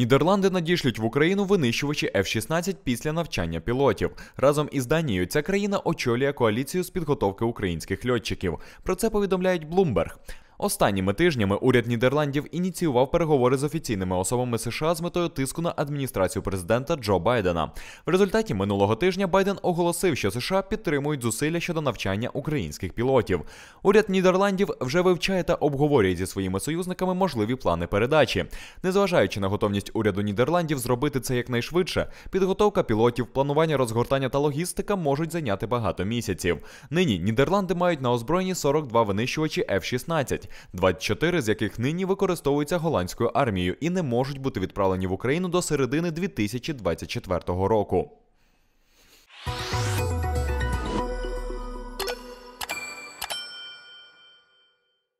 Нідерланди надішлють в Україну винищувачі F-16 після навчання пілотів. Разом із Данією ця країна очолює коаліцію з підготовки українських льотчиків. Про це повідомляють Bloomberg. Останніми тижнями уряд Нідерландів ініціював переговори з офіційними особами США з метою тиску на адміністрацію президента Джо Байдена. В результаті минулого тижня Байден оголосив, що США підтримують зусилля щодо навчання українських пілотів. Уряд Нідерландів вже вивчає та обговорює зі своїми союзниками можливі плани передачі, незважаючи на готовність уряду Нідерландів зробити це якнайшвидше. Підготовка пілотів, планування розгортання та логістика можуть зайняти багато місяців. Нині Нідерланди мають на озброєнні 42 винищувачі F-16. 24 з яких нині використовуються голландською армією і не можуть бути відправлені в Україну до середини 2024 року.